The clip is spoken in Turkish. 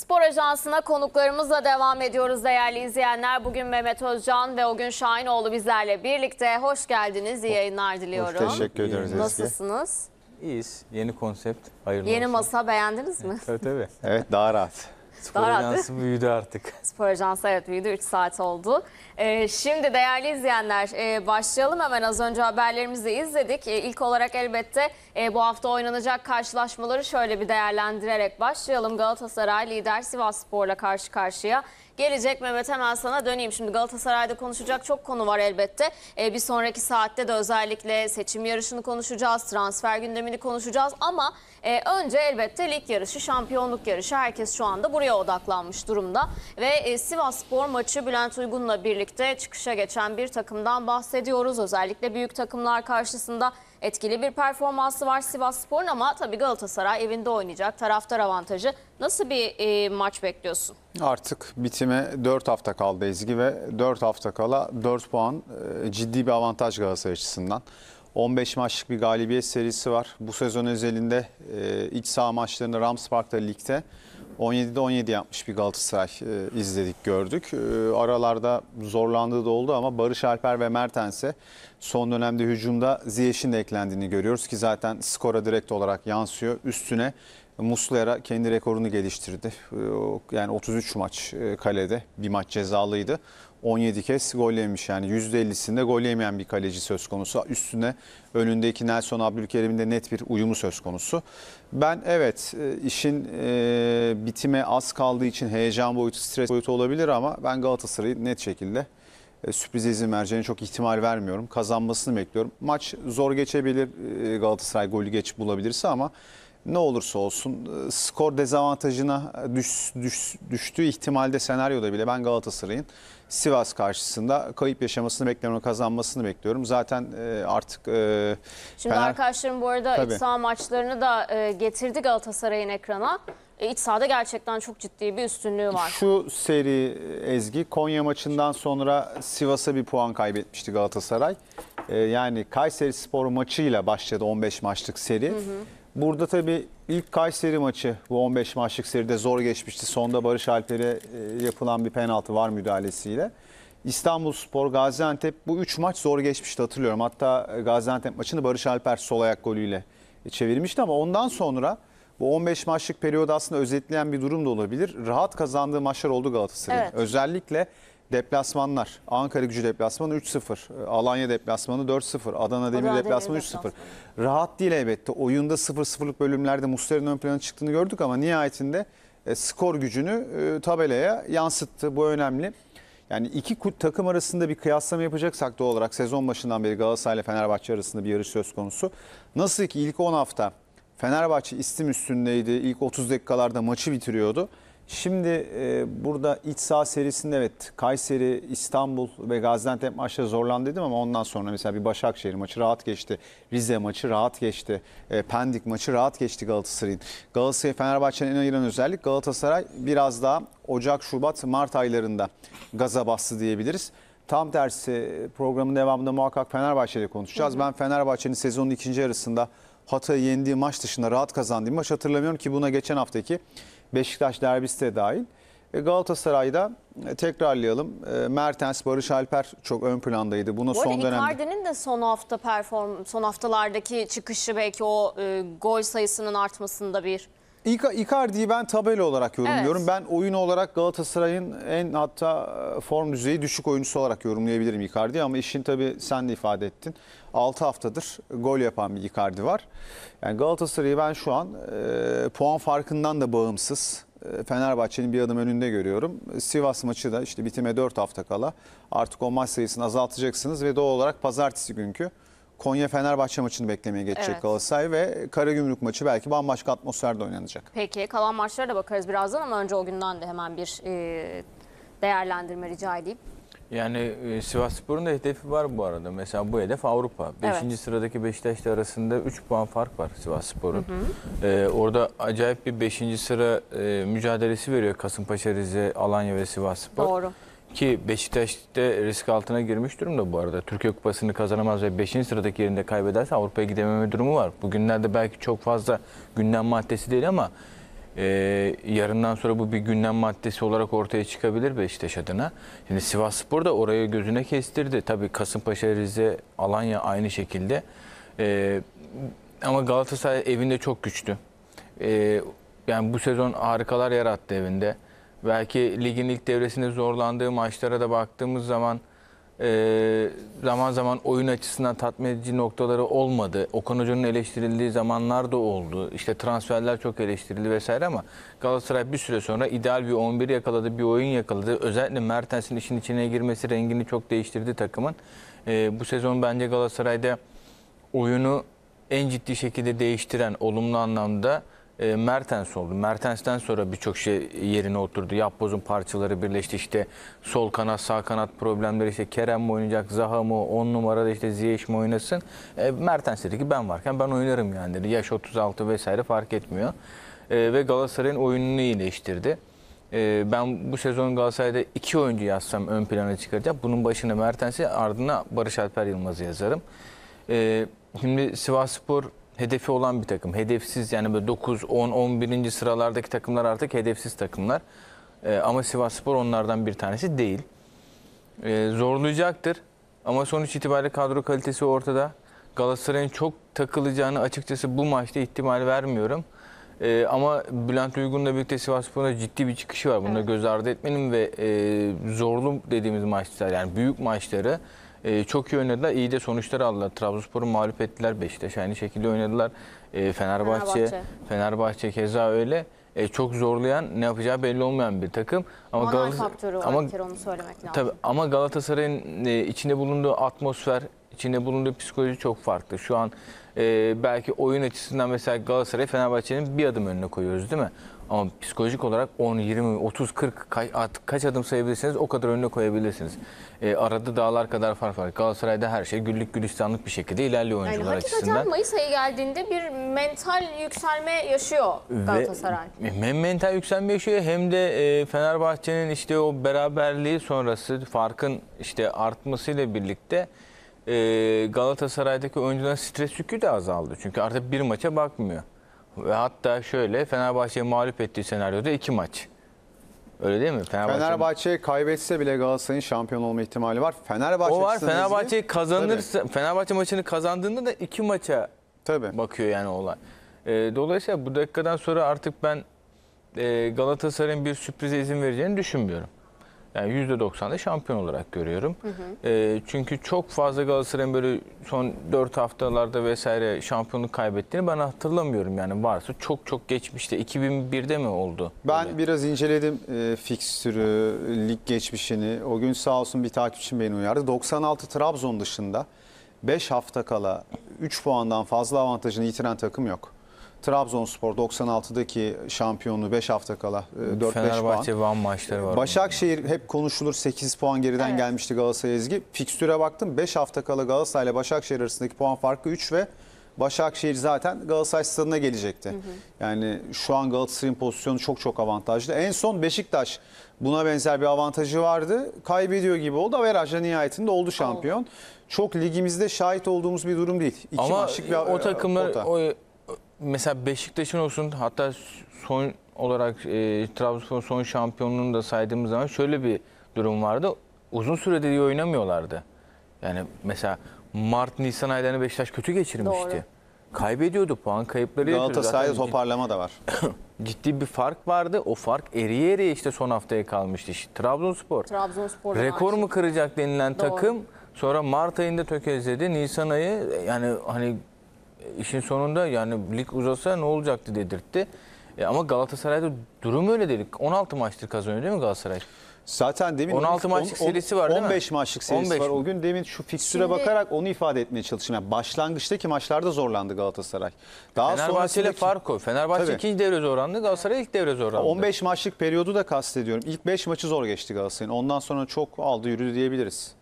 Spor Ajansı'na konuklarımızla devam ediyoruz değerli izleyenler. Bugün Mehmet Özcan ve Ogün Şahinoğlu bizlerle birlikte. Hoş geldiniz, iyi yayınlar diliyorum. Hoş teşekkür ederiz. Nasılsınız? İyiyiz. Yeni konsept. Hayırlı Yeni olsun. masa beğendiniz mi? Evet, tabii tabii. evet daha rahat. Spor ajansı büyüdü artık. Spor ajansı evet büyüdü. 3 saat oldu. Ee, şimdi değerli izleyenler e, başlayalım hemen. Az önce haberlerimizi izledik. E, ilk olarak elbette e, bu hafta oynanacak karşılaşmaları şöyle bir değerlendirerek başlayalım. Galatasaray lider Sivas Spor'la karşı karşıya gelecek. Mehmet hemen sana döneyim. Şimdi Galatasaray'da konuşacak çok konu var elbette. E, bir sonraki saatte de özellikle seçim yarışını konuşacağız, transfer gündemini konuşacağız. Ama e, önce elbette lig yarışı, şampiyonluk yarışı. Herkes şu anda buraya odaklanmış durumda. Ve e, Sivas Spor maçı Bülent Uygun'la birlikte çıkışa geçen bir takımdan bahsediyoruz. Özellikle büyük takımlar karşısında Etkili bir performansı var Sivas Spor'un ama tabii Galatasaray evinde oynayacak. Taraftar avantajı. Nasıl bir e, maç bekliyorsun? Artık bitime 4 hafta kaldı Ezgi ve 4 hafta kala 4 puan e, ciddi bir avantaj Galatasaray açısından. 15 maçlık bir galibiyet serisi var. Bu sezon özelinde e, iç saha maçlarını Rams Park'ta ligde 17'de 17 yapmış bir Galatasaray e, izledik gördük. E, aralarda zorlandığı da oldu ama Barış Alper ve Mertens'e son dönemde hücumda Ziyech'in de eklendiğini görüyoruz ki zaten skora direkt olarak yansıyor. Üstüne Muslera kendi rekorunu geliştirdi. Ee, yani 33 maç e, kalede bir maç cezalıydı. 17 kez gol yemiş yani %50'sinde gol yemeyen bir kaleci söz konusu. Üstüne önündeki Nelson Abdülkerim'in de net bir uyumu söz konusu. Ben evet e, işin e, bitime az kaldığı için heyecan boyutu, stres boyutu olabilir ama ben Galatasaray'ı net şekilde sürpriz izin vereceğine çok ihtimal vermiyorum. Kazanmasını bekliyorum. Maç zor geçebilir Galatasaray golü geç bulabilirse ama ne olursa olsun e, skor dezavantajına düş, düş, düştüğü ihtimalde senaryoda bile ben Galatasaray'ın Sivas karşısında kayıp yaşamasını bekliyorum, kazanmasını bekliyorum. Zaten e, artık e, Şimdi Fener... arkadaşlarım bu arada Tabii. iç saha maçlarını da e, getirdi Galatasaray'ın ekrana. E, iç sahada gerçekten çok ciddi bir üstünlüğü var. Şu seri Ezgi, Konya maçından sonra Sivas'a bir puan kaybetmişti Galatasaray. yani Kayseri Spor maçıyla başladı 15 maçlık seri. Hı hı. Burada tabii ilk Kayseri maçı bu 15 maçlık seride zor geçmişti. Sonda Barış Alper'e e, yapılan bir penaltı var müdahalesiyle. İstanbul Spor, Gaziantep bu 3 maç zor geçmişti hatırlıyorum. Hatta Gaziantep maçını Barış Alper sol ayak golüyle çevirmişti ama ondan sonra bu 15 maçlık periyodu aslında özetleyen bir durum da olabilir. Rahat kazandığı maçlar oldu Galatasaray'ın. Evet. Özellikle Deplasmanlar. Ankara gücü deplasmanı 3-0. Ee, Alanya deplasmanı 4-0. Adana Demir Adana deplasmanı 3-0. Rahat değil elbette. Oyunda 0-0'lık bölümlerde Muslera'nın ön plana çıktığını gördük ama nihayetinde e, skor gücünü e, tabelaya yansıttı. Bu önemli. Yani iki takım arasında bir kıyaslama yapacaksak doğal olarak sezon başından beri Galatasaray ile Fenerbahçe arasında bir yarış söz konusu. Nasıl ki ilk 10 hafta Fenerbahçe istim üstündeydi. İlk 30 dakikalarda maçı bitiriyordu. Şimdi e, burada iç saha serisinde evet Kayseri, İstanbul ve Gaziantep maçları zorlandı dedim ama ondan sonra mesela bir Başakşehir maçı rahat geçti. Rize maçı rahat geçti. E, Pendik maçı rahat geçti Galatasaray'ın. Galatasaray Fenerbahçe'nin en ayıran özellik Galatasaray biraz daha Ocak, Şubat, Mart aylarında gaza bastı diyebiliriz. Tam tersi e, programın devamında muhakkak Fenerbahçe'de konuşacağız. Hı hı. Ben Fenerbahçe'nin sezonun ikinci yarısında Hatay'ı yendiği maç dışında rahat kazandığı maç hatırlamıyorum ki buna geçen haftaki Beşiktaş derbisi de dahil. E, Galatasaray'da e, tekrarlayalım. E, Mertens, Barış Alper çok ön plandaydı. Buna Bu son dönemde. Icardi'nin de son hafta perform son haftalardaki çıkışı belki o e, gol sayısının artmasında bir Icardi'yi ben tabela olarak yorumluyorum. Evet. Ben oyun olarak Galatasaray'ın en hatta e, form düzeyi düşük oyuncusu olarak yorumlayabilirim Icardi'yi ama işin tabii sen de ifade ettin. 6 haftadır gol yapan bir Icardi var. Yani Galatasaray'ı ben şu an e, puan farkından da bağımsız e, Fenerbahçe'nin bir adım önünde görüyorum. Sivas maçı da işte bitime 4 hafta kala artık o maç sayısını azaltacaksınız ve doğal olarak pazartesi günkü Konya Fenerbahçe maçını beklemeye geçecek evet. Galatasaray ve Karagümrük maçı belki bambaşka atmosferde oynanacak. Peki kalan maçlara da bakarız birazdan ama önce o günden de hemen bir e, değerlendirme rica edeyim. Yani e, Sivas Spor'un da hedefi var bu arada. Mesela bu hedef Avrupa. Beşinci Evet. sıradaki Beşiktaş'la arasında 3 puan fark var Sivas Spor'un. Ee, orada acayip bir beşinci sıra e, mücadelesi veriyor Kasımpaşa, Rize, Alanya ve Sivas Spor. Doğru. Ki da risk altına girmiş durumda bu arada. Türkiye Kupası'nı kazanamaz ve 5. sıradaki yerinde kaybederse Avrupa'ya gidememe durumu var. Bugünlerde belki çok fazla gündem maddesi değil ama e, yarından sonra bu bir gündem maddesi olarak ortaya çıkabilir Beşiktaş adına. Şimdi Sivas Spor da oraya gözüne kestirdi. Tabii Kasımpaşa, Rize, Alanya aynı şekilde. E, ama Galatasaray evinde çok güçlü. E, yani bu sezon harikalar yarattı evinde. Belki ligin ilk devresinde zorlandığı maçlara da baktığımız zaman e, zaman zaman oyun açısından tatmin edici noktaları olmadı. Okan Hoca'nın eleştirildiği zamanlar da oldu. İşte transferler çok eleştirildi vesaire ama Galatasaray bir süre sonra ideal bir 11 yakaladı, bir oyun yakaladı. Özellikle Mertens'in işin içine girmesi rengini çok değiştirdi takımın. E, bu sezon bence Galatasaray'da oyunu en ciddi şekilde değiştiren olumlu anlamda e, Mertens oldu. Mertens'ten sonra birçok şey yerine oturdu. Yapboz'un parçaları birleşti. İşte sol kanat, sağ kanat problemleri işte Kerem mi oynayacak, Zaha mı, 10 numarada işte Ziyech mi oynasın? E, Mertens dedi ki ben varken ben oynarım yani dedi. Yaş 36 vesaire fark etmiyor. E, ve Galatasaray'ın oyununu iyileştirdi. E, ben bu sezon Galatasaray'da iki oyuncu yazsam ön plana çıkaracağım. Bunun başına Mertens'i ardına Barış Alper Yılmaz'ı yazarım. E, şimdi Sivasspor Spor hedefi olan bir takım. Hedefsiz yani böyle 9, 10, 11. sıralardaki takımlar artık hedefsiz takımlar. E, ama Sivasspor onlardan bir tanesi değil. E, zorlayacaktır. Ama sonuç itibariyle kadro kalitesi ortada. Galatasaray'ın çok takılacağını açıkçası bu maçta ihtimal vermiyorum. E, ama Bülent Uygun'la birlikte Sivasspor'un ciddi bir çıkışı var. Bunu evet. göz ardı etmenin ve e, zorlu dediğimiz maçlar yani büyük maçları e, çok iyi oynadılar. İyi de sonuçları aldılar. Trabzonspor'u mağlup ettiler. Beşiktaş aynı şekilde oynadılar. E, Fenerbahçe, Fenerbahçe, Fenerbahçe keza öyle. E, çok zorlayan, ne yapacağı belli olmayan bir takım. Ama Galatasaray faktörü ama, var ama, onu söylemek lazım. Tabii, ama Galatasaray'ın e, içinde bulunduğu atmosfer, içinde bulunduğu psikoloji çok farklı. Şu an e, belki oyun açısından mesela Galatasaray Fenerbahçe'nin bir adım önüne koyuyoruz değil mi? Ama psikolojik olarak 10, 20, 30, 40 kaç, kaç adım sayabilirsiniz o kadar önüne koyabilirsiniz. E, arada dağlar kadar fark var. Galatasaray'da her şey güllük gülistanlık bir şekilde ilerliyor oyuncular yani hakikaten açısından. Hakikaten Mayıs ayı geldiğinde bir mental yükselme yaşıyor Galatasaray. Ve, hem mental yükselme yaşıyor hem de e, Fenerbahçe'nin işte o beraberliği sonrası farkın işte artmasıyla birlikte e, Galatasaray'daki oyuncuların stres yükü de azaldı. Çünkü artık bir maça bakmıyor. Ve hatta şöyle Fenerbahçe'yi mağlup ettiği senaryoda iki maç. Öyle değil mi? Fenerbahçe, Fenerbahçe kaybetse bile Galatasaray'ın şampiyon olma ihtimali var. Fenerbahçe o var. Fenerbahçe kazanırsa tabii. Fenerbahçe maçını kazandığında da iki maça tabii. bakıyor yani olay. E, dolayısıyla bu dakikadan sonra artık ben e, Galatasaray'ın bir sürprize izin vereceğini düşünmüyorum. Yani %90'da şampiyon olarak görüyorum. Hı hı. E, çünkü çok fazla Galatasaray'ın böyle son 4 haftalarda vesaire şampiyonluk kaybettiğini ben hatırlamıyorum. Yani varsa çok çok geçmişte 2001'de mi oldu? Ben böyle? biraz inceledim e, fikstürü, lig geçmişini. O gün sağ olsun bir takipçim beni uyardı. 96 Trabzon dışında 5 hafta kala 3 puandan fazla avantajını yitiren takım yok. Trabzonspor 96'daki şampiyonluğu 5 hafta kala 4-5 e, puan. Fenerbahçe Van maçları var. Başakşehir bunda. hep konuşulur 8 puan geriden evet. gelmişti Galatasaray Ezgi. Fikstüre baktım 5 hafta kala Galatasaray ile Başakşehir arasındaki puan farkı 3 ve Başakşehir zaten Galatasaray stadına gelecekti. Hı hı. Yani şu an Galatasaray'ın pozisyonu çok çok avantajlı. En son Beşiktaş buna benzer bir avantajı vardı. Kaybediyor gibi oldu. Averajla nihayetinde oldu şampiyon. Oldu. Çok ligimizde şahit olduğumuz bir durum değil. İki Ama maçlık bir o e, takımlar... O, mesela Beşiktaş'ın olsun hatta son olarak e, Trabzonspor son şampiyonluğunu da saydığımız zaman şöyle bir durum vardı. Uzun sürede iyi oynamıyorlardı. Yani mesela Mart Nisan aylarını Beşiktaş kötü geçirmişti. Doğru. Kaybediyordu puan kayıpları Galatasaray'da toparlama da var. ciddi bir fark vardı. O fark eriye eriye işte son haftaya kalmıştı. İşte Trabzonspor. Trabzonspor. Rekor mu kıracak denilen Doğru. takım sonra Mart ayında tökezledi. Nisan ayı e, yani hani işin sonunda yani lig uzasa ne olacaktı dedirtti. E, ama Galatasaray'da durum öyle dedik. 16 maçtır kazanıyor değil mi Galatasaray? Zaten demin 16 maçlık on, on, serisi var değil 15 mi? maçlık serisi 15 var. O gün demin şu fikstüre Şimdi... bakarak onu ifade etmeye çalıştım. Yani başlangıçtaki maçlarda zorlandı Galatasaray. Daha Fenerbahçe sonrasındaki... ile Farko. Fenerbahçe Tabii. ikinci devre zorlandı. Galatasaray ilk devre zorlandı. 15 maçlık periyodu da kastediyorum. İlk 5 maçı zor geçti Galatasaray'ın. Ondan sonra çok aldı yürüdü diyebiliriz.